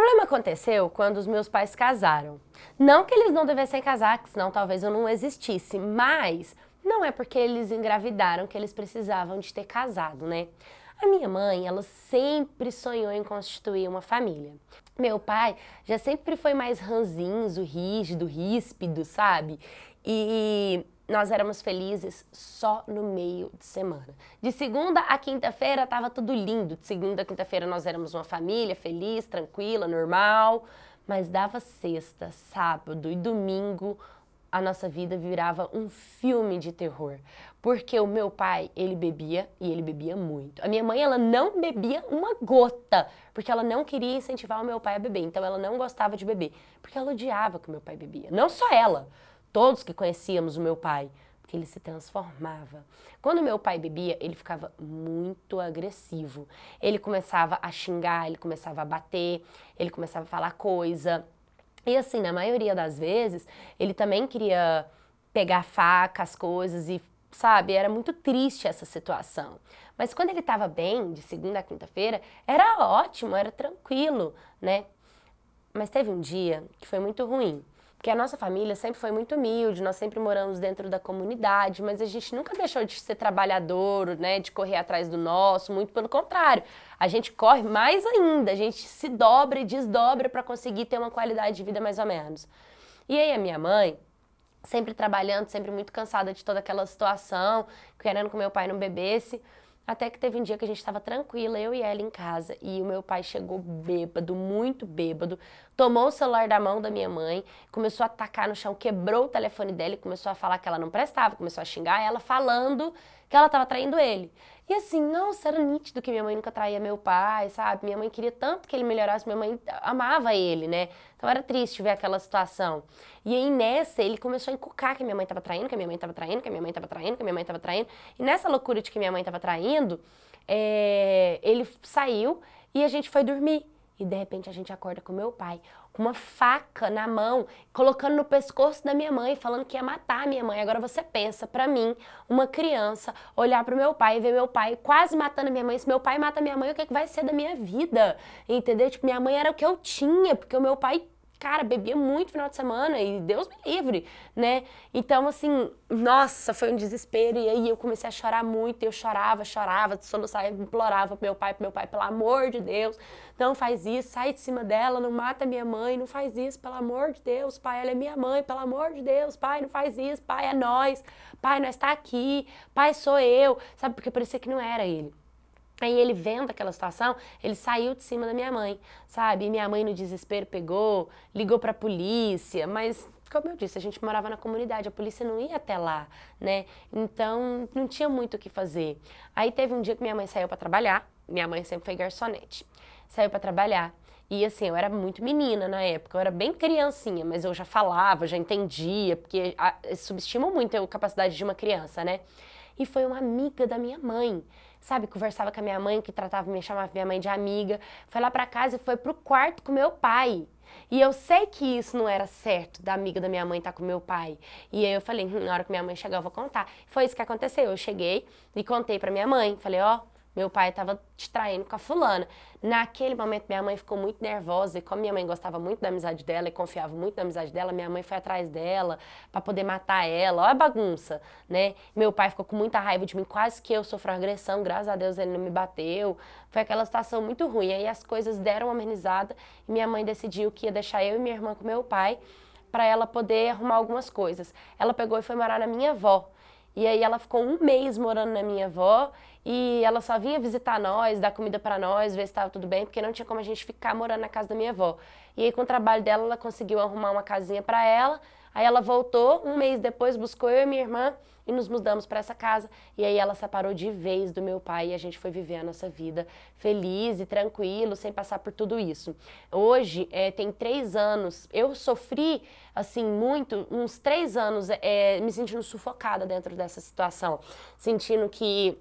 problema aconteceu quando os meus pais casaram. Não que eles não devessem casar, que senão talvez eu não existisse, mas não é porque eles engravidaram que eles precisavam de ter casado, né? A minha mãe, ela sempre sonhou em constituir uma família. Meu pai já sempre foi mais ranzinzo, rígido, ríspido, sabe? E nós éramos felizes só no meio de semana. De segunda a quinta-feira estava tudo lindo. De segunda a quinta-feira nós éramos uma família feliz, tranquila, normal. Mas dava sexta, sábado e domingo, a nossa vida virava um filme de terror. Porque o meu pai, ele bebia e ele bebia muito. A minha mãe, ela não bebia uma gota, porque ela não queria incentivar o meu pai a beber. Então ela não gostava de beber, porque ela odiava que o meu pai bebia. Não só ela, todos que conhecíamos o meu pai, porque ele se transformava. Quando meu pai bebia, ele ficava muito agressivo. Ele começava a xingar, ele começava a bater, ele começava a falar coisa. E assim, na maioria das vezes, ele também queria pegar faca, as coisas e sabe? Era muito triste essa situação. Mas quando ele estava bem, de segunda a quinta-feira, era ótimo, era tranquilo, né? Mas teve um dia que foi muito ruim. Porque a nossa família sempre foi muito humilde, nós sempre moramos dentro da comunidade, mas a gente nunca deixou de ser trabalhador, né, de correr atrás do nosso, muito pelo contrário. A gente corre mais ainda, a gente se dobra e desdobra para conseguir ter uma qualidade de vida mais ou menos. E aí a minha mãe, sempre trabalhando, sempre muito cansada de toda aquela situação, querendo que meu pai não bebesse, até que teve um dia que a gente estava tranquila, eu e ela em casa, e o meu pai chegou bêbado, muito bêbado, tomou o celular da mão da minha mãe, começou a atacar no chão, quebrou o telefone dela e começou a falar que ela não prestava, começou a xingar ela, falando que ela estava traindo ele. E assim, nossa, era nítido que minha mãe nunca traía meu pai, sabe? Minha mãe queria tanto que ele melhorasse, minha mãe amava ele, né? Então era triste ver aquela situação. E aí nessa, ele começou a encucar que minha mãe estava traindo, que minha mãe estava traindo, que minha mãe estava traindo, que minha mãe estava traindo. E nessa loucura de que minha mãe estava traindo, é... ele saiu e a gente foi dormir. E de repente a gente acorda com meu pai, com uma faca na mão, colocando no pescoço da minha mãe, falando que ia matar a minha mãe. Agora você pensa, para mim, uma criança, olhar para meu pai e ver meu pai quase matando minha mãe. Se meu pai mata minha mãe, o que, é que vai ser da minha vida? Entendeu? Tipo, minha mãe era o que eu tinha, porque o meu pai cara, bebia muito final de semana e Deus me livre, né? Então, assim, nossa, foi um desespero. E aí eu comecei a chorar muito, eu chorava, chorava, soluçava, implorava pro meu pai, pro meu pai, pelo amor de Deus, não faz isso, sai de cima dela, não mata minha mãe, não faz isso, pelo amor de Deus, pai, ela é minha mãe, pelo amor de Deus, pai, não faz isso, pai, é nós, pai, nós tá aqui, pai, sou eu, sabe? Porque parecia que não era ele. Aí ele vendo aquela situação, ele saiu de cima da minha mãe, sabe? E minha mãe no desespero pegou, ligou para a polícia, mas como eu disse, a gente morava na comunidade, a polícia não ia até lá, né? Então não tinha muito o que fazer. Aí teve um dia que minha mãe saiu para trabalhar, minha mãe sempre foi garçonete. Saiu para trabalhar. E assim, eu era muito menina na época, eu era bem criancinha, mas eu já falava, já entendia, porque subestimam muito a capacidade de uma criança, né? e foi uma amiga da minha mãe. Sabe, conversava com a minha mãe, que tratava, me chamava minha mãe de amiga. Foi lá para casa e foi pro quarto com meu pai. E eu sei que isso não era certo, da amiga da minha mãe estar tá com meu pai. E aí eu falei, hum, na hora que minha mãe chegar, eu vou contar. Foi isso que aconteceu. Eu cheguei e contei para minha mãe. Falei, ó, oh, meu pai estava te traindo com a fulana. Naquele momento, minha mãe ficou muito nervosa. E como minha mãe gostava muito da amizade dela e confiava muito na amizade dela, minha mãe foi atrás dela para poder matar ela. Olha a bagunça, né? Meu pai ficou com muita raiva de mim. Quase que eu sofri agressão. Graças a Deus, ele não me bateu. Foi aquela situação muito ruim. Aí as coisas deram uma amenizada. E minha mãe decidiu que ia deixar eu e minha irmã com meu pai para ela poder arrumar algumas coisas. Ela pegou e foi morar na minha avó. E aí ela ficou um mês morando na minha avó e ela só vinha visitar nós, dar comida para nós, ver se estava tudo bem, porque não tinha como a gente ficar morando na casa da minha avó. E aí com o trabalho dela ela conseguiu arrumar uma casinha para ela Aí ela voltou, um mês depois buscou eu e minha irmã e nos mudamos para essa casa. E aí ela separou de vez do meu pai e a gente foi viver a nossa vida feliz e tranquilo, sem passar por tudo isso. Hoje, é, tem três anos, eu sofri, assim, muito, uns três anos é, me sentindo sufocada dentro dessa situação, sentindo que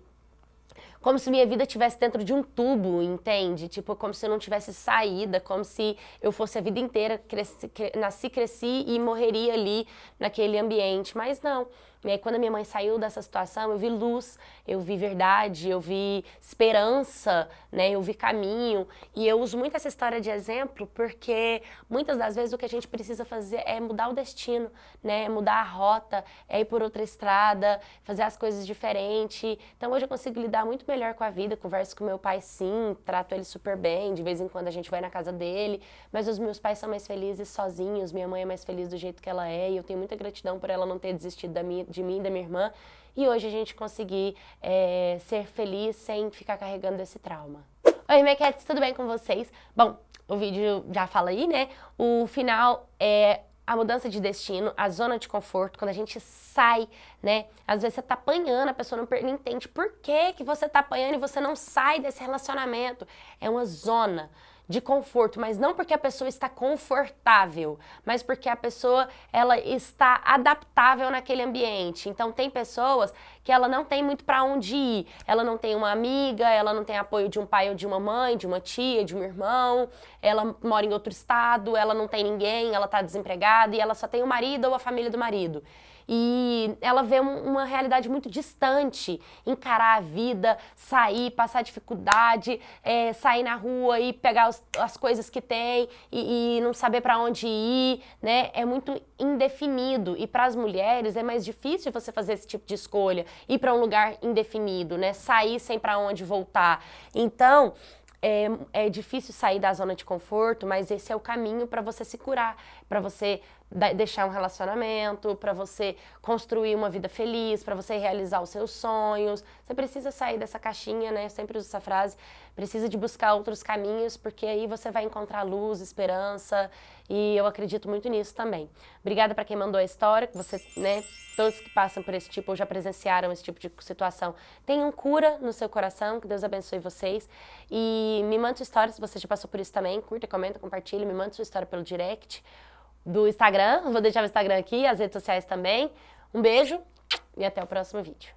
como se minha vida tivesse dentro de um tubo, entende? Tipo, como se eu não tivesse saída, como se eu fosse a vida inteira, cresci, cre... nasci, cresci e morreria ali naquele ambiente. Mas não. E né? aí, quando a minha mãe saiu dessa situação, eu vi luz, eu vi verdade, eu vi esperança, né? Eu vi caminho. E eu uso muito essa história de exemplo porque muitas das vezes o que a gente precisa fazer é mudar o destino, né? É mudar a rota, é ir por outra estrada, fazer as coisas diferente. Então, hoje eu consigo lidar muito melhor com a vida, converso com meu pai sim, trato ele super bem, de vez em quando a gente vai na casa dele, mas os meus pais são mais felizes sozinhos, minha mãe é mais feliz do jeito que ela é, e eu tenho muita gratidão por ela não ter desistido da minha, de mim, da minha irmã, e hoje a gente conseguir é, ser feliz sem ficar carregando esse trauma. Oi, Mequetes, tudo bem com vocês? Bom, o vídeo já fala aí, né? O final é a mudança de destino, a zona de conforto, quando a gente sai, né? Às vezes você tá apanhando, a pessoa não, entende por que, que você tá apanhando e você não sai desse relacionamento. É uma zona de conforto, mas não porque a pessoa está confortável, mas porque a pessoa ela está adaptável naquele ambiente. Então tem pessoas que ela não tem muito para onde ir, ela não tem uma amiga, ela não tem apoio de um pai ou de uma mãe, de uma tia, de um irmão, ela mora em outro estado, ela não tem ninguém, ela está desempregada e ela só tem o marido ou a família do marido e ela vê uma realidade muito distante, encarar a vida, sair, passar dificuldade, é, sair na rua e pegar os, as coisas que tem e, e não saber para onde ir, né? É muito indefinido e para as mulheres é mais difícil você fazer esse tipo de escolha, ir para um lugar indefinido, né? Sair sem para onde voltar. Então, é, é, difícil sair da zona de conforto, mas esse é o caminho para você se curar, para você deixar um relacionamento, para você construir uma vida feliz, para você realizar os seus sonhos. Você precisa sair dessa caixinha, né? Eu sempre uso essa frase. Precisa de buscar outros caminhos, porque aí você vai encontrar luz, esperança, e eu acredito muito nisso também. Obrigada para quem mandou a história, que você, né, todos que passam por esse tipo ou já presenciaram esse tipo de situação, tenham cura no seu coração, que Deus abençoe vocês. E me mande sua história se você já passou por isso também, curta, comenta, compartilha, me mande sua história pelo direct do Instagram. Vou deixar o Instagram aqui, as redes sociais também. Um beijo e até o próximo vídeo.